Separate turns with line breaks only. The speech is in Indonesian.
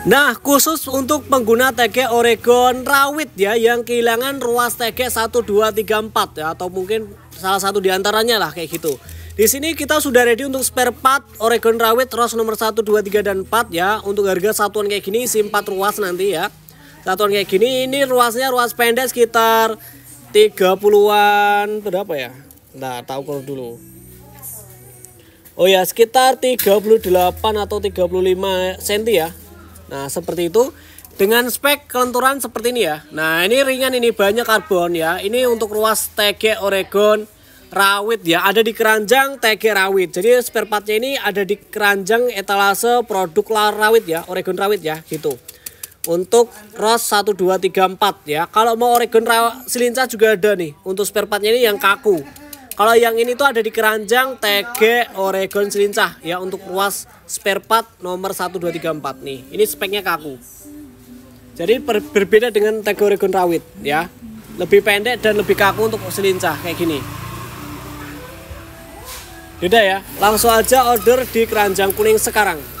Nah, khusus untuk pengguna TG Oregon rawit ya yang kehilangan ruas TG 1234 ya atau mungkin salah satu diantaranya lah kayak gitu. Di sini kita sudah ready untuk spare part Oregon rawit ruas nomor 1, 2, 3 dan 4 ya. Untuk harga satuan kayak gini isi 4 ruas nanti ya. Satuan kayak gini ini ruasnya ruas pendek sekitar 30-an berapa ya? Nah, tahu kalau dulu. Oh ya, sekitar 38 atau 35 cm ya Nah, seperti itu dengan spek kelenturan seperti ini ya. Nah, ini ringan ini banyak karbon ya. Ini untuk ruas TG Oregon rawit ya. Ada di keranjang TG rawit. Jadi spare partnya ini ada di keranjang etalase produk rawit ya, Oregon rawit ya, gitu. Untuk cross 1234 ya. Kalau mau Oregon silinca juga ada nih. Untuk spare partnya ini yang kaku. Kalau yang ini tuh ada di Keranjang, TG Oregon Selincah ya untuk ruas spare part nomor 1234 nih. Ini speknya kaku. Jadi ber berbeda dengan TG Oregon Rawit ya. Lebih pendek dan lebih kaku untuk selincah kayak gini. Beda ya. Langsung aja order di Keranjang Kuning sekarang.